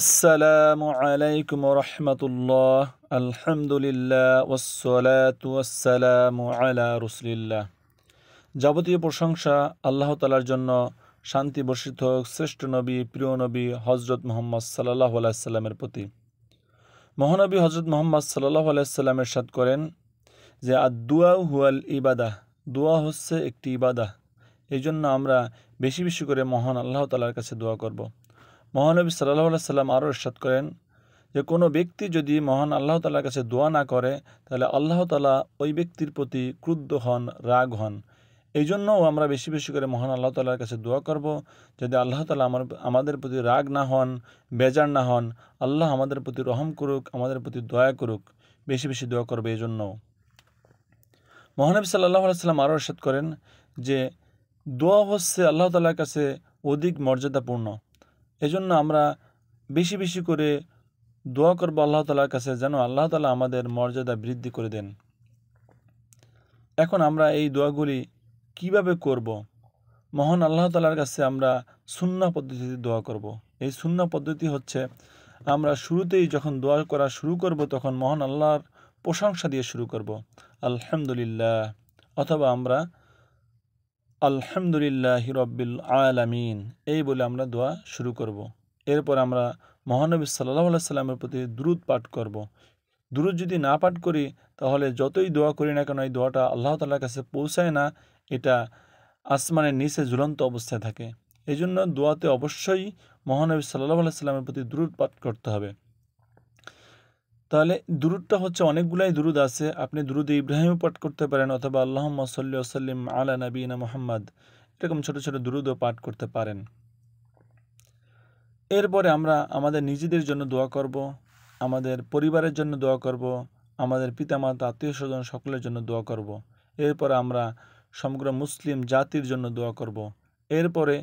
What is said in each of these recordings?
আসসালামু আলাইকুম রহমতুল্লাহ আলহামদুলিল্লাহ ওসলাতাম আলা রসুলিল্লাহ যাবতীয় প্রশংসা আল্লাহ তালার জন্য শান্তি বর্ষিত হোক শ্রেষ্ঠ নবী প্রিয় নবী হজরত মোহাম্মদ সাল্লাহ আলাইসাল্লামের প্রতি মহানবী হজরত মোহাম্মদ সাল্লাহ আলাইস্লামের সাদ করেন যে আদুয়া হুয়াল ইবাদাহ দোয়া হচ্ছে একটি ইবাদাহ এই জন্য আমরা বেশি বেশি করে মহান আল্লাহ তালার কাছে দোয়া করব। মহানবী সাল্লাহ সাল্লাম আরও ইরশাদ করেন যে কোনো ব্যক্তি যদি মহান আল্লাহ তালার কাছে দোয়া না করে তাহলে আল্লাহ তালা ওই ব্যক্তির প্রতি ক্রুদ্ধ হন রাগ হন এই জন্যও আমরা বেশি বেশি করে মহান আল্লাহ তালার কাছে দোয়া করব যদি আল্লাহ তালা আমার আমাদের প্রতি রাগ না হন বেজার না হন আল্লাহ আমাদের প্রতি রহম করুক আমাদের প্রতি দয়া করুক বেশি বেশি দোয়া করবে এই জন্য মহানবী সাল্লাহ সাল্লাম আরও সাদ করেন যে দোয়া হচ্ছে আল্লাহ তালার কাছে অধিক মর্যাদাপূর্ণ এজন্য আমরা বেশি বেশি করে দোয়া করবো আল্লাহ তালার কাছে যেন আল্লাহ তালা আমাদের মর্যাদা বৃদ্ধি করে দেন এখন আমরা এই দোয়াগুলি কিভাবে করব। মহান আল্লাহ তালার কাছে আমরা সুন্না পদ্ধতিতে দোয়া করব। এই সুন্না পদ্ধতি হচ্ছে আমরা শুরুতেই যখন দোয়া করা শুরু করব তখন মহান আল্লাহর প্রশংসা দিয়ে শুরু করব আলহামদুলিল্লাহ অথবা আমরা আলহামদুলিল্লাহ হিরব্বিল আলামিন এই বলে আমরা দোয়া শুরু করব। এরপর আমরা মহানবী সাল্লাহ সাল্লামের প্রতি দ্রুত পাঠ করব। দ্রুত যদি না পাঠ করি তাহলে যতই দোয়া করি না কেন এই দোয়াটা আল্লাহ তাল্লাহ কাছে পৌঁছায় না এটা আসমানের নিচে ঝুলন্ত অবস্থায় থাকে এই জন্য দোয়াতে অবশ্যই মহানবী সাল্লাহ সাল্লামের প্রতি দ্রুত পাঠ করতে হবে তাহলে দুরুদটা হচ্ছে অনেকগুলাই দুরুদ আছে আপনি দুরুদ ইব্রাহিমও পাঠ করতে পারেন অথবা আল্লাহ সাল্লি সাল্লিম আলা নবীনা মোহাম্মদ এরকম ছোট ছোট দুরুদও পাঠ করতে পারেন এরপরে আমরা আমাদের নিজেদের জন্য দোয়া করব আমাদের পরিবারের জন্য দোয়া করব আমাদের পিতামাতা আত্মীয় স্বজন সকলের জন্য দোয়া করব এরপরে আমরা সমগ্র মুসলিম জাতির জন্য দোয়া করব এরপরে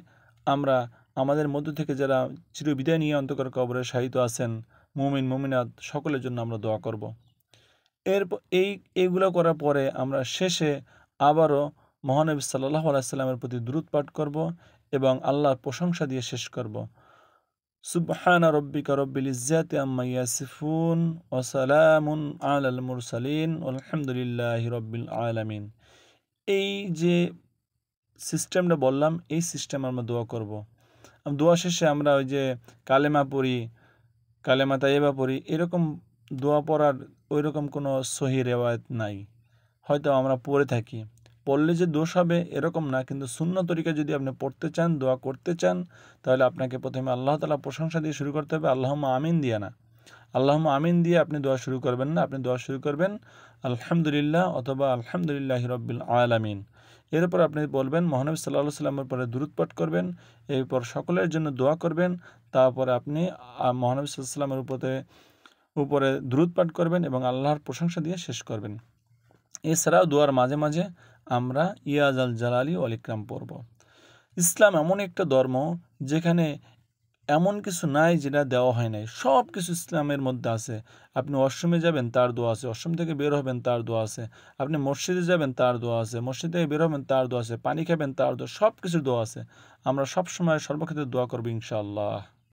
আমরা আমাদের মধ্য থেকে যারা চিরবিদায় নিয়ে অন্তকর কবরে সাহিত্য আছেন মুমিন মুমিনাত সকলের জন্য আমরা দোয়া করব। এর এই এইগুলো করার পরে আমরা শেষে আবারও মহানবী সাল্লাহ সাল্লামের প্রতি দ্রুত পাঠ করব এবং আল্লাহর প্রশংসা দিয়ে শেষ করব সুবহান রব্বিকা রব্বিল ইজ্জাতি আম্মা ইয়াসিফুন ওয়া সালামুন আলাল মুরসালিন আলহামদুলিল্লাহি রব্বিল আলামিন এই যে সিস্টেমটা বললাম এই সিস্টেম আমরা দোয়া করব দোয়া শেষে আমরা ওই যে কালেমা পড়ি কালেমা তাইবা পড়ি এরকম দোয়া পড়ার ওইরকম কোনো সহি রেওয়ায়ত নাই হয়তো আমরা পড়ে থাকি পড়লে যে দোষ হবে এরকম না কিন্তু শূন্য তরিকা যদি আপনি পড়তে চান দোয়া করতে চান তাহলে আপনাকে প্রথমে আল্লাহ তালা প্রশংসা দিয়ে শুরু করতে হবে আল্লাহমা আমিন দিয়ে না আল্লাহ আমিন দিয়ে আপনি দোয়া শুরু করবেন না আপনি দোয়া শুরু করবেন আলহামদুলিল্লাহ অথবা আলহামদুলিল্লাহ আয়াল আমিন এরপর আপনি বলবেন মহানবী সাল্লাহ সাল্লামের পরে দূরত করবেন এরপর সকলের জন্য দোয়া করবেন তারপরে আপনি মহানবী সাল্লামের উপরে উপরে দ্রুত করবেন এবং আল্লাহর প্রশংসা দিয়ে শেষ করবেন এছাড়াও দোয়ার মাঝে মাঝে আমরা ইয়াজ আল জালালি অলিক্রাম পর্ব ইসলাম এমন একটা ধর্ম যেখানে এমন কিছু নাই যেটা দেওয়া হয় নাই সব কিছু ইসলামের মধ্যে আছে আপনি অষ্টমে যাবেন তার দোয়া আছে অষ্টম থেকে বের হবেন তার দোয়া আছে আপনি মসজিদে যাবেন তার দোয়া আছে মসজিদ থেকে বের হবেন তার দোয়া আছে পানি খাবেন তার দোয়া সব কিছু দোয়া আছে আমরা সবসময় সর্বক্ষেত্রে দোয়া করবো ইনশাআল্লাহ